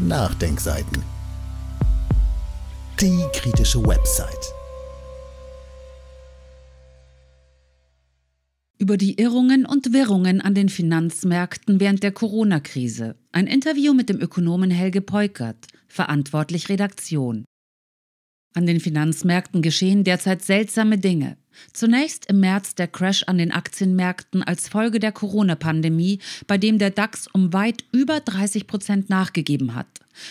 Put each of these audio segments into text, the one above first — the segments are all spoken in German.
Nachdenkseiten. Die kritische Website. Über die Irrungen und Wirrungen an den Finanzmärkten während der Corona-Krise. Ein Interview mit dem Ökonomen Helge Peukert, verantwortlich Redaktion. An den Finanzmärkten geschehen derzeit seltsame Dinge. Zunächst im März der Crash an den Aktienmärkten als Folge der Corona-Pandemie, bei dem der DAX um weit über 30 Prozent nachgegeben hat.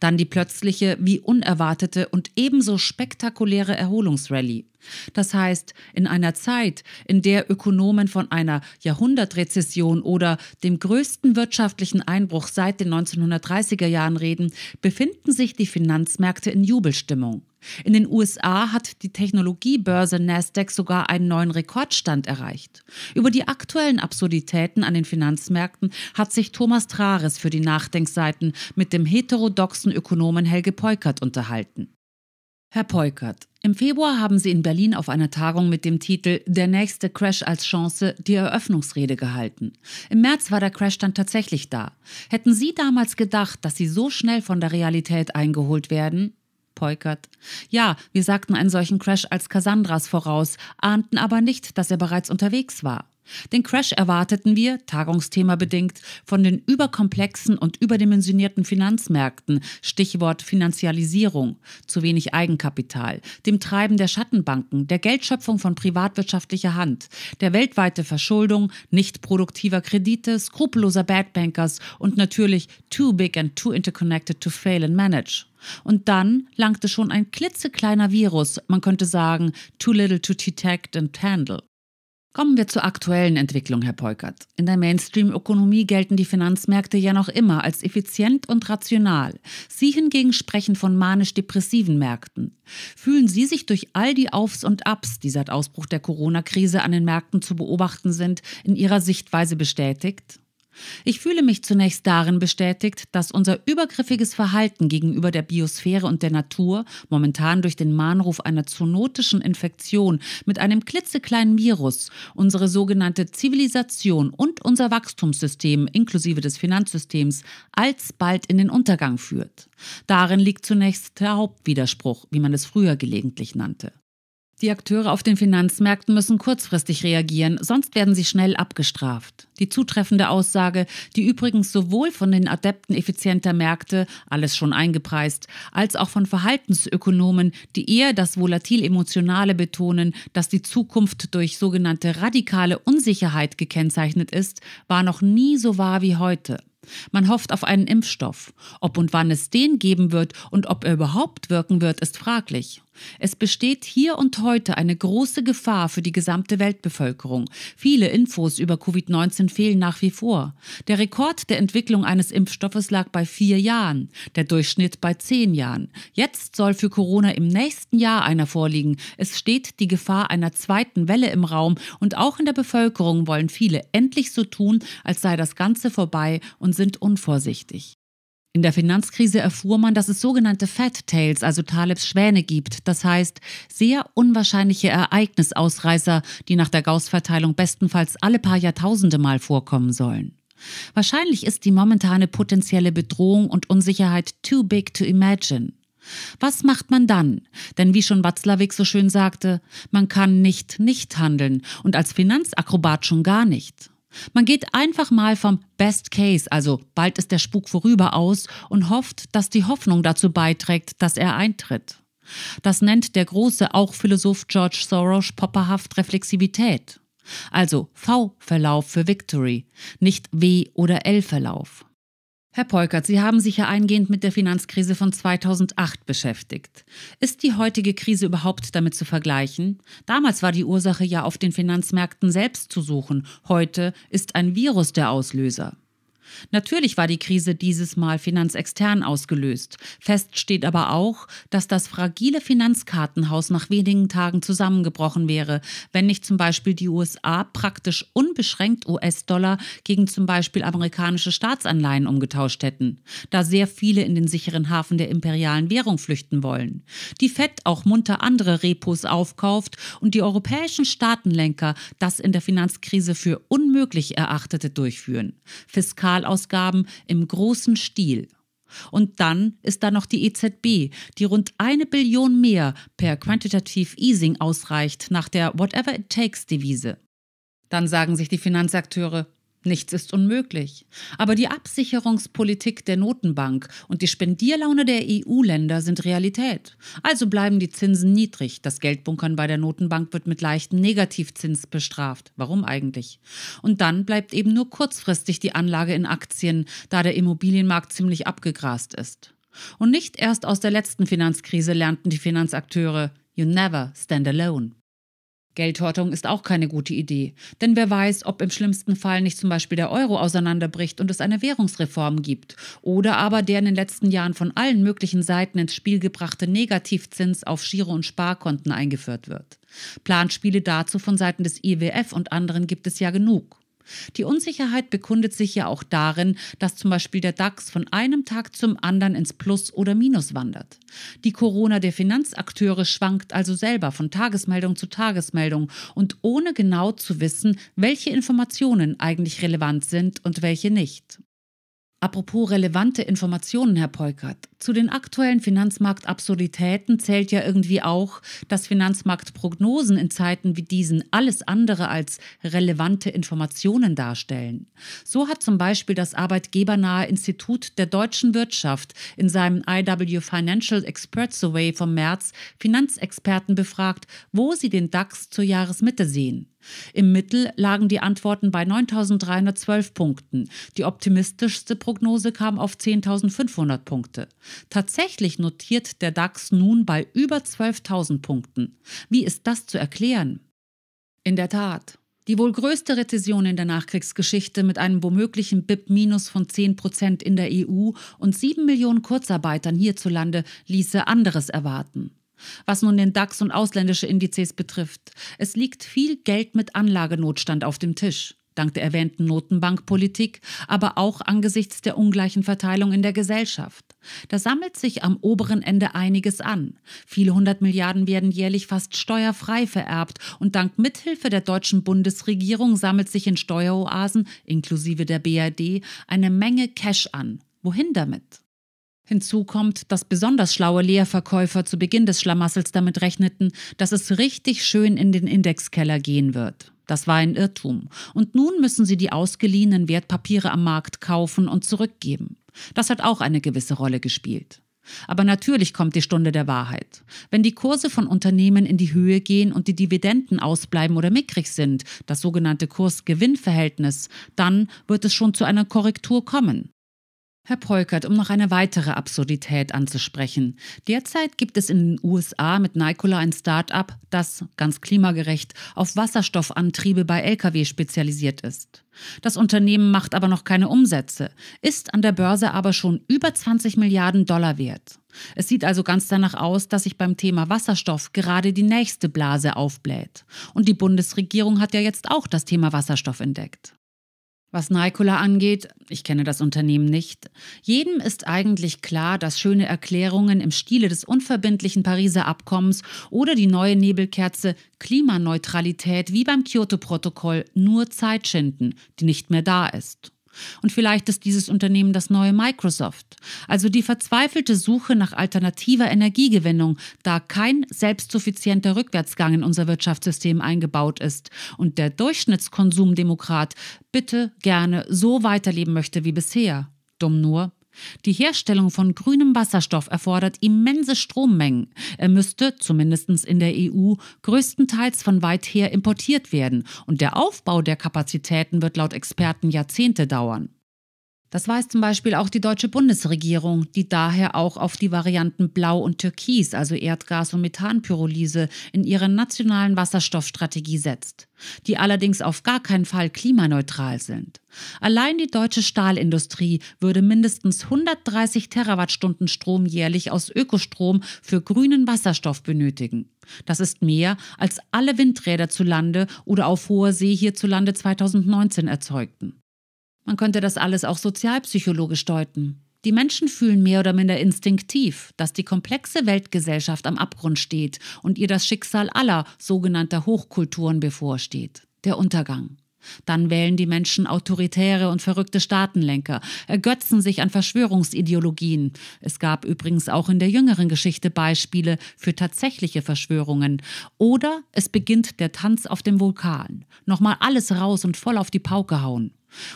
Dann die plötzliche, wie unerwartete und ebenso spektakuläre Erholungsrallye. Das heißt, in einer Zeit, in der Ökonomen von einer Jahrhundertrezession oder dem größten wirtschaftlichen Einbruch seit den 1930er Jahren reden, befinden sich die Finanzmärkte in Jubelstimmung. In den USA hat die Technologiebörse Nasdaq sogar einen neuen Rekordstand erreicht. Über die aktuellen Absurditäten an den Finanzmärkten hat sich Thomas Trares für die Nachdenkseiten mit dem heterodoxen Ökonomen Helge Peukert unterhalten. Herr Peukert, im Februar haben Sie in Berlin auf einer Tagung mit dem Titel Der nächste Crash als Chance die Eröffnungsrede gehalten. Im März war der Crash dann tatsächlich da. Hätten Sie damals gedacht, dass Sie so schnell von der Realität eingeholt werden? Peukert. Ja, wir sagten einen solchen Crash als Cassandras voraus, ahnten aber nicht, dass er bereits unterwegs war. Den Crash erwarteten wir, Tagungsthema bedingt, von den überkomplexen und überdimensionierten Finanzmärkten, Stichwort Finanzialisierung, zu wenig Eigenkapital, dem Treiben der Schattenbanken, der Geldschöpfung von privatwirtschaftlicher Hand, der weltweite Verschuldung, nicht produktiver Kredite, skrupelloser Badbankers und natürlich too big and too interconnected to fail and manage. Und dann langte schon ein klitzekleiner Virus, man könnte sagen, too little to detect and handle. Kommen wir zur aktuellen Entwicklung, Herr Peukert. In der Mainstream-Ökonomie gelten die Finanzmärkte ja noch immer als effizient und rational. Sie hingegen sprechen von manisch-depressiven Märkten. Fühlen Sie sich durch all die Aufs und Abs, die seit Ausbruch der Corona-Krise an den Märkten zu beobachten sind, in Ihrer Sichtweise bestätigt? Ich fühle mich zunächst darin bestätigt, dass unser übergriffiges Verhalten gegenüber der Biosphäre und der Natur, momentan durch den Mahnruf einer zoonotischen Infektion mit einem klitzekleinen Virus, unsere sogenannte Zivilisation und unser Wachstumssystem inklusive des Finanzsystems alsbald in den Untergang führt. Darin liegt zunächst der Hauptwiderspruch, wie man es früher gelegentlich nannte. Die Akteure auf den Finanzmärkten müssen kurzfristig reagieren, sonst werden sie schnell abgestraft. Die zutreffende Aussage, die übrigens sowohl von den Adepten effizienter Märkte, alles schon eingepreist, als auch von Verhaltensökonomen, die eher das volatil-emotionale betonen, dass die Zukunft durch sogenannte radikale Unsicherheit gekennzeichnet ist, war noch nie so wahr wie heute. Man hofft auf einen Impfstoff. Ob und wann es den geben wird und ob er überhaupt wirken wird, ist fraglich. Es besteht hier und heute eine große Gefahr für die gesamte Weltbevölkerung. Viele Infos über Covid-19 fehlen nach wie vor. Der Rekord der Entwicklung eines Impfstoffes lag bei vier Jahren, der Durchschnitt bei zehn Jahren. Jetzt soll für Corona im nächsten Jahr einer vorliegen. Es steht die Gefahr einer zweiten Welle im Raum und auch in der Bevölkerung wollen viele endlich so tun, als sei das Ganze vorbei und sind unvorsichtig. In der Finanzkrise erfuhr man, dass es sogenannte Fat Tails, also Talebs Schwäne gibt, das heißt sehr unwahrscheinliche Ereignisausreißer, die nach der Gaußverteilung bestenfalls alle paar Jahrtausende mal vorkommen sollen. Wahrscheinlich ist die momentane potenzielle Bedrohung und Unsicherheit too big to imagine. Was macht man dann? Denn wie schon Watzlawick so schön sagte, man kann nicht nicht handeln und als Finanzakrobat schon gar nicht. Man geht einfach mal vom Best Case, also bald ist der Spuk vorüber aus und hofft, dass die Hoffnung dazu beiträgt, dass er eintritt. Das nennt der große, auch Philosoph George Soros popperhaft Reflexivität. Also V-Verlauf für Victory, nicht W- oder L-Verlauf. Herr Polkert, Sie haben sich ja eingehend mit der Finanzkrise von 2008 beschäftigt. Ist die heutige Krise überhaupt damit zu vergleichen? Damals war die Ursache ja auf den Finanzmärkten selbst zu suchen. Heute ist ein Virus der Auslöser. Natürlich war die Krise dieses Mal finanzextern ausgelöst. Fest steht aber auch, dass das fragile Finanzkartenhaus nach wenigen Tagen zusammengebrochen wäre, wenn nicht zum Beispiel die USA praktisch unbeschränkt US-Dollar gegen zum Beispiel amerikanische Staatsanleihen umgetauscht hätten, da sehr viele in den sicheren Hafen der imperialen Währung flüchten wollen. Die FED auch munter andere Repos aufkauft und die europäischen Staatenlenker das in der Finanzkrise für unmöglich erachtete durchführen. Fiskal Kapitalausgaben im großen Stil. Und dann ist da noch die EZB, die rund eine Billion mehr per Quantitative Easing ausreicht nach der Whatever It Takes Devise. Dann sagen sich die Finanzakteure, Nichts ist unmöglich. Aber die Absicherungspolitik der Notenbank und die Spendierlaune der EU-Länder sind Realität. Also bleiben die Zinsen niedrig. Das Geldbunkern bei der Notenbank wird mit leichtem Negativzins bestraft. Warum eigentlich? Und dann bleibt eben nur kurzfristig die Anlage in Aktien, da der Immobilienmarkt ziemlich abgegrast ist. Und nicht erst aus der letzten Finanzkrise lernten die Finanzakteure, You never stand alone. Geldhortung ist auch keine gute Idee, denn wer weiß, ob im schlimmsten Fall nicht zum Beispiel der Euro auseinanderbricht und es eine Währungsreform gibt, oder aber der in den letzten Jahren von allen möglichen Seiten ins Spiel gebrachte Negativzins auf Giro- und Sparkonten eingeführt wird. Planspiele dazu von Seiten des IWF und anderen gibt es ja genug. Die Unsicherheit bekundet sich ja auch darin, dass zum Beispiel der DAX von einem Tag zum anderen ins Plus oder Minus wandert. Die Corona der Finanzakteure schwankt also selber von Tagesmeldung zu Tagesmeldung und ohne genau zu wissen, welche Informationen eigentlich relevant sind und welche nicht. Apropos relevante Informationen, Herr Peukert. Zu den aktuellen Finanzmarktabsurditäten zählt ja irgendwie auch, dass Finanzmarktprognosen in Zeiten wie diesen alles andere als relevante Informationen darstellen. So hat zum Beispiel das arbeitgebernahe Institut der deutschen Wirtschaft in seinem IW Financial Expert Survey vom März Finanzexperten befragt, wo sie den DAX zur Jahresmitte sehen. Im Mittel lagen die Antworten bei 9.312 Punkten. Die optimistischste Prognose kam auf 10.500 Punkte. Tatsächlich notiert der DAX nun bei über 12.000 Punkten. Wie ist das zu erklären? In der Tat. Die wohl größte Rezession in der Nachkriegsgeschichte mit einem womöglichen BIP-Minus von 10 Prozent in der EU und 7 Millionen Kurzarbeitern hierzulande ließe anderes erwarten was nun den DAX und ausländische Indizes betrifft. Es liegt viel Geld mit Anlagenotstand auf dem Tisch, dank der erwähnten Notenbankpolitik, aber auch angesichts der ungleichen Verteilung in der Gesellschaft. Da sammelt sich am oberen Ende einiges an. Viele hundert Milliarden werden jährlich fast steuerfrei vererbt und dank Mithilfe der deutschen Bundesregierung sammelt sich in Steueroasen, inklusive der BRD, eine Menge Cash an. Wohin damit? Hinzu kommt, dass besonders schlaue Leerverkäufer zu Beginn des Schlamassels damit rechneten, dass es richtig schön in den Indexkeller gehen wird. Das war ein Irrtum. Und nun müssen sie die ausgeliehenen Wertpapiere am Markt kaufen und zurückgeben. Das hat auch eine gewisse Rolle gespielt. Aber natürlich kommt die Stunde der Wahrheit. Wenn die Kurse von Unternehmen in die Höhe gehen und die Dividenden ausbleiben oder mickrig sind, das sogenannte Kurs-Gewinn-Verhältnis, dann wird es schon zu einer Korrektur kommen. Herr Polkert, um noch eine weitere Absurdität anzusprechen. Derzeit gibt es in den USA mit Nikola ein Start-up, das ganz klimagerecht auf Wasserstoffantriebe bei Lkw spezialisiert ist. Das Unternehmen macht aber noch keine Umsätze, ist an der Börse aber schon über 20 Milliarden Dollar wert. Es sieht also ganz danach aus, dass sich beim Thema Wasserstoff gerade die nächste Blase aufbläht. Und die Bundesregierung hat ja jetzt auch das Thema Wasserstoff entdeckt. Was Nikola angeht, ich kenne das Unternehmen nicht, jedem ist eigentlich klar, dass schöne Erklärungen im Stile des unverbindlichen Pariser Abkommens oder die neue Nebelkerze Klimaneutralität wie beim Kyoto-Protokoll nur Zeit schinden, die nicht mehr da ist. Und vielleicht ist dieses Unternehmen das neue Microsoft. Also die verzweifelte Suche nach alternativer Energiegewinnung, da kein selbstsuffizienter Rückwärtsgang in unser Wirtschaftssystem eingebaut ist und der Durchschnittskonsumdemokrat bitte gerne so weiterleben möchte wie bisher. Dumm nur, die Herstellung von grünem Wasserstoff erfordert immense Strommengen. Er müsste, zumindest in der EU, größtenteils von weit her importiert werden und der Aufbau der Kapazitäten wird laut Experten Jahrzehnte dauern. Das weiß zum Beispiel auch die deutsche Bundesregierung, die daher auch auf die Varianten Blau und Türkis, also Erdgas und Methanpyrolyse, in ihrer nationalen Wasserstoffstrategie setzt, die allerdings auf gar keinen Fall klimaneutral sind. Allein die deutsche Stahlindustrie würde mindestens 130 Terawattstunden Strom jährlich aus Ökostrom für grünen Wasserstoff benötigen. Das ist mehr, als alle Windräder zu Lande oder auf hoher See hierzulande 2019 erzeugten. Man könnte das alles auch sozialpsychologisch deuten. Die Menschen fühlen mehr oder minder instinktiv, dass die komplexe Weltgesellschaft am Abgrund steht und ihr das Schicksal aller sogenannter Hochkulturen bevorsteht. Der Untergang. Dann wählen die Menschen autoritäre und verrückte Staatenlenker, ergötzen sich an Verschwörungsideologien. Es gab übrigens auch in der jüngeren Geschichte Beispiele für tatsächliche Verschwörungen. Oder es beginnt der Tanz auf dem Vulkan. Nochmal alles raus und voll auf die Pauke hauen.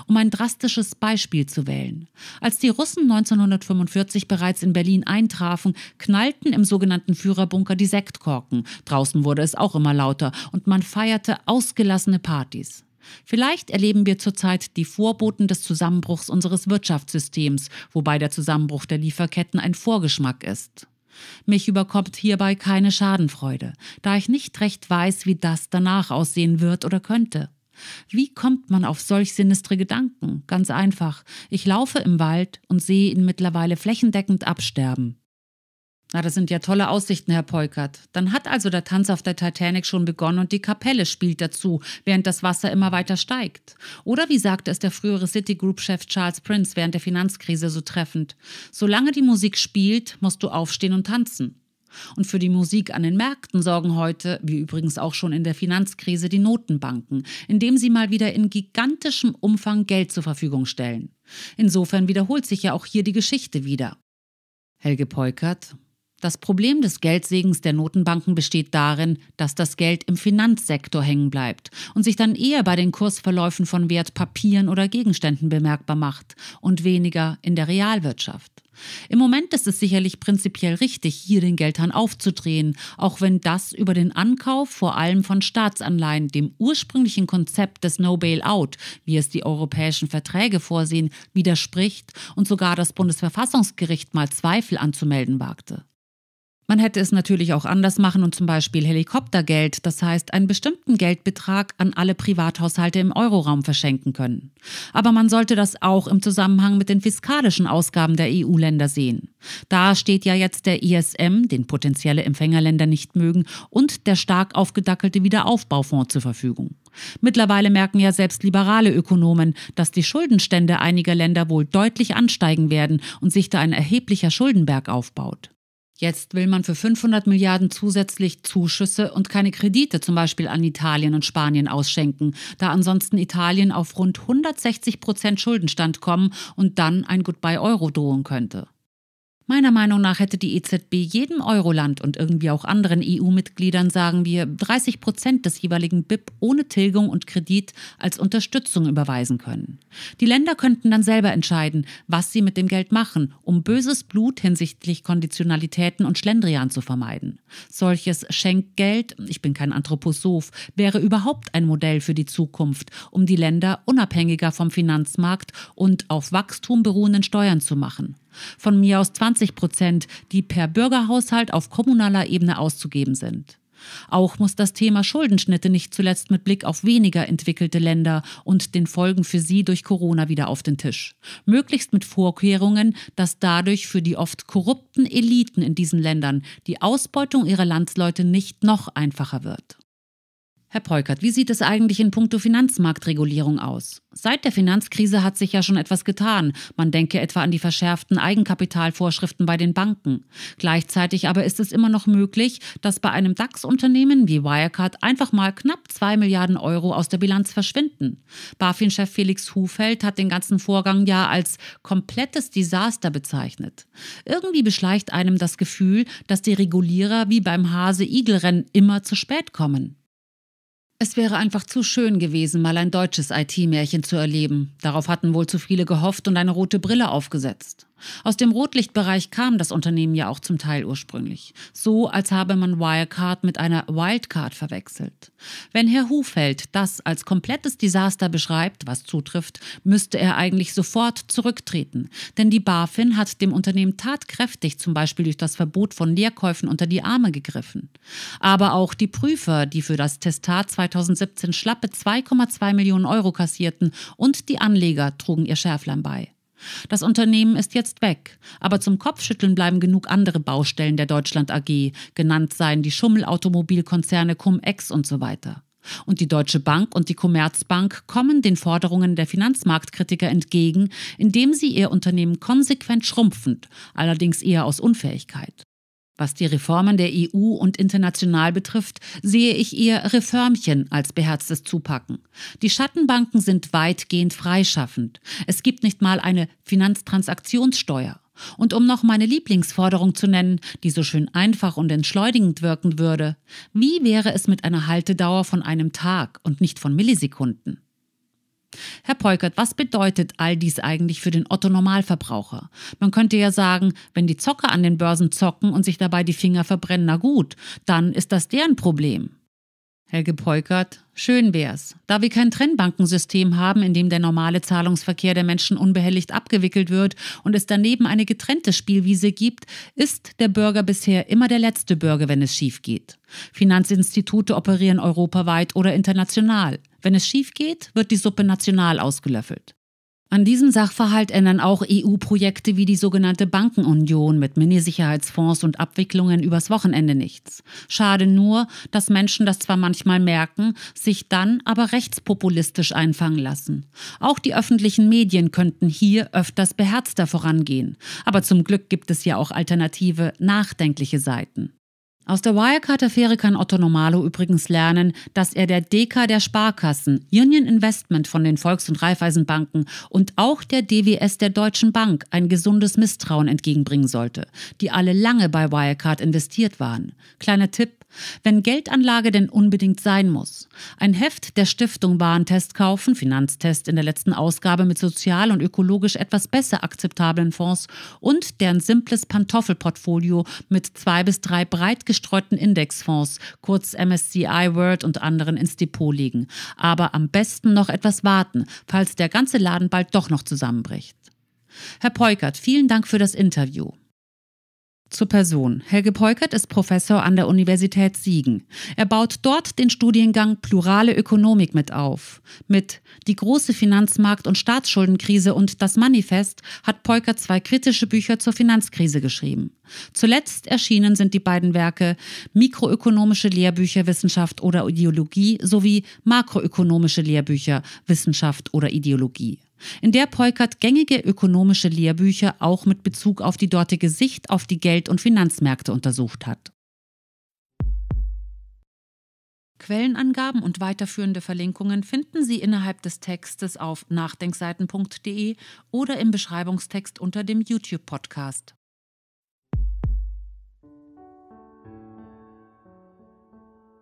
Um ein drastisches Beispiel zu wählen. Als die Russen 1945 bereits in Berlin eintrafen, knallten im sogenannten Führerbunker die Sektkorken. Draußen wurde es auch immer lauter und man feierte ausgelassene Partys. Vielleicht erleben wir zurzeit die Vorboten des Zusammenbruchs unseres Wirtschaftssystems, wobei der Zusammenbruch der Lieferketten ein Vorgeschmack ist. Mich überkommt hierbei keine Schadenfreude, da ich nicht recht weiß, wie das danach aussehen wird oder könnte. Wie kommt man auf solch sinistre Gedanken? Ganz einfach. Ich laufe im Wald und sehe ihn mittlerweile flächendeckend absterben. Na, das sind ja tolle Aussichten, Herr Peukert. Dann hat also der Tanz auf der Titanic schon begonnen und die Kapelle spielt dazu, während das Wasser immer weiter steigt. Oder wie sagte es der frühere Citigroup-Chef Charles Prince während der Finanzkrise so treffend? Solange die Musik spielt, musst du aufstehen und tanzen. Und für die Musik an den Märkten sorgen heute, wie übrigens auch schon in der Finanzkrise, die Notenbanken, indem sie mal wieder in gigantischem Umfang Geld zur Verfügung stellen. Insofern wiederholt sich ja auch hier die Geschichte wieder. Helge Peukert, das Problem des Geldsegens der Notenbanken besteht darin, dass das Geld im Finanzsektor hängen bleibt und sich dann eher bei den Kursverläufen von Wertpapieren oder Gegenständen bemerkbar macht und weniger in der Realwirtschaft. Im Moment ist es sicherlich prinzipiell richtig, hier den Geldhahn aufzudrehen, auch wenn das über den Ankauf vor allem von Staatsanleihen, dem ursprünglichen Konzept des No Bailout, wie es die europäischen Verträge vorsehen, widerspricht und sogar das Bundesverfassungsgericht mal Zweifel anzumelden wagte. Man hätte es natürlich auch anders machen und zum Beispiel Helikoptergeld, das heißt einen bestimmten Geldbetrag an alle Privathaushalte im Euroraum verschenken können. Aber man sollte das auch im Zusammenhang mit den fiskalischen Ausgaben der EU-Länder sehen. Da steht ja jetzt der ISM, den potenzielle Empfängerländer nicht mögen, und der stark aufgedackelte Wiederaufbaufonds zur Verfügung. Mittlerweile merken ja selbst liberale Ökonomen, dass die Schuldenstände einiger Länder wohl deutlich ansteigen werden und sich da ein erheblicher Schuldenberg aufbaut. Jetzt will man für 500 Milliarden zusätzlich Zuschüsse und keine Kredite zum Beispiel an Italien und Spanien ausschenken, da ansonsten Italien auf rund 160 Prozent Schuldenstand kommen und dann ein Goodbye Euro drohen könnte. Meiner Meinung nach hätte die EZB jedem Euroland und irgendwie auch anderen EU-Mitgliedern, sagen wir, 30 Prozent des jeweiligen BIP ohne Tilgung und Kredit als Unterstützung überweisen können. Die Länder könnten dann selber entscheiden, was sie mit dem Geld machen, um böses Blut hinsichtlich Konditionalitäten und Schlendrian zu vermeiden. Solches Schenkgeld, ich bin kein Anthroposoph, wäre überhaupt ein Modell für die Zukunft, um die Länder unabhängiger vom Finanzmarkt und auf Wachstum beruhenden Steuern zu machen von mir aus 20 Prozent, die per Bürgerhaushalt auf kommunaler Ebene auszugeben sind. Auch muss das Thema Schuldenschnitte nicht zuletzt mit Blick auf weniger entwickelte Länder und den Folgen für sie durch Corona wieder auf den Tisch. Möglichst mit Vorkehrungen, dass dadurch für die oft korrupten Eliten in diesen Ländern die Ausbeutung ihrer Landsleute nicht noch einfacher wird. Herr Peukert, wie sieht es eigentlich in puncto Finanzmarktregulierung aus? Seit der Finanzkrise hat sich ja schon etwas getan. Man denke etwa an die verschärften Eigenkapitalvorschriften bei den Banken. Gleichzeitig aber ist es immer noch möglich, dass bei einem DAX-Unternehmen wie Wirecard einfach mal knapp 2 Milliarden Euro aus der Bilanz verschwinden. BaFin-Chef Felix Hufeld hat den ganzen Vorgang ja als komplettes Desaster bezeichnet. Irgendwie beschleicht einem das Gefühl, dass die Regulierer wie beim Hase-Igel-Rennen immer zu spät kommen. Es wäre einfach zu schön gewesen, mal ein deutsches IT-Märchen zu erleben. Darauf hatten wohl zu viele gehofft und eine rote Brille aufgesetzt. Aus dem Rotlichtbereich kam das Unternehmen ja auch zum Teil ursprünglich. So, als habe man Wirecard mit einer Wildcard verwechselt. Wenn Herr Hufeld das als komplettes Desaster beschreibt, was zutrifft, müsste er eigentlich sofort zurücktreten. Denn die BaFin hat dem Unternehmen tatkräftig zum Beispiel durch das Verbot von Leerkäufen unter die Arme gegriffen. Aber auch die Prüfer, die für das Testat 2017 schlappe 2,2 Millionen Euro kassierten und die Anleger trugen ihr Schärflein bei. Das Unternehmen ist jetzt weg, aber zum Kopfschütteln bleiben genug andere Baustellen der Deutschland AG, genannt seien die Schummelautomobilkonzerne Cum-Ex und so weiter. Und die Deutsche Bank und die Commerzbank kommen den Forderungen der Finanzmarktkritiker entgegen, indem sie ihr Unternehmen konsequent schrumpfend, allerdings eher aus Unfähigkeit, was die Reformen der EU und international betrifft, sehe ich ihr Reformchen als beherztes Zupacken. Die Schattenbanken sind weitgehend freischaffend. Es gibt nicht mal eine Finanztransaktionssteuer. Und um noch meine Lieblingsforderung zu nennen, die so schön einfach und entschleunigend wirken würde, wie wäre es mit einer Haltedauer von einem Tag und nicht von Millisekunden? Herr Peukert, was bedeutet all dies eigentlich für den Otto-Normalverbraucher? Man könnte ja sagen, wenn die Zocker an den Börsen zocken und sich dabei die Finger verbrennen, na gut, dann ist das deren Problem. Helge Peukert, schön wär's. Da wir kein Trennbankensystem haben, in dem der normale Zahlungsverkehr der Menschen unbehelligt abgewickelt wird und es daneben eine getrennte Spielwiese gibt, ist der Bürger bisher immer der letzte Bürger, wenn es schief geht. Finanzinstitute operieren europaweit oder international. Wenn es schief geht, wird die Suppe national ausgelöffelt. An diesem Sachverhalt ändern auch EU-Projekte wie die sogenannte Bankenunion mit Minisicherheitsfonds und Abwicklungen übers Wochenende nichts. Schade nur, dass Menschen das zwar manchmal merken, sich dann aber rechtspopulistisch einfangen lassen. Auch die öffentlichen Medien könnten hier öfters beherzter vorangehen. Aber zum Glück gibt es ja auch alternative, nachdenkliche Seiten. Aus der Wirecard-Affäre kann Otto Normalo übrigens lernen, dass er der DK der Sparkassen, Union Investment von den Volks- und Raiffeisenbanken und auch der DWS der Deutschen Bank ein gesundes Misstrauen entgegenbringen sollte, die alle lange bei Wirecard investiert waren. Kleiner Tipp, wenn Geldanlage denn unbedingt sein muss. Ein Heft der Stiftung Warentest kaufen, Finanztest in der letzten Ausgabe mit sozial und ökologisch etwas besser akzeptablen Fonds und deren simples Pantoffelportfolio mit zwei bis drei breit gestreuten Indexfonds, kurz MSCI World und anderen ins Depot legen. Aber am besten noch etwas warten, falls der ganze Laden bald doch noch zusammenbricht. Herr Peukert, vielen Dank für das Interview. Zur Person. Helge Peukert ist Professor an der Universität Siegen. Er baut dort den Studiengang Plurale Ökonomik mit auf. Mit Die große Finanzmarkt- und Staatsschuldenkrise und Das Manifest hat Peukert zwei kritische Bücher zur Finanzkrise geschrieben. Zuletzt erschienen sind die beiden Werke Mikroökonomische Lehrbücher Wissenschaft oder Ideologie sowie Makroökonomische Lehrbücher Wissenschaft oder Ideologie in der Peukert gängige ökonomische Lehrbücher auch mit Bezug auf die dortige Sicht auf die Geld- und Finanzmärkte untersucht hat. Quellenangaben und weiterführende Verlinkungen finden Sie innerhalb des Textes auf nachdenkseiten.de oder im Beschreibungstext unter dem YouTube-Podcast.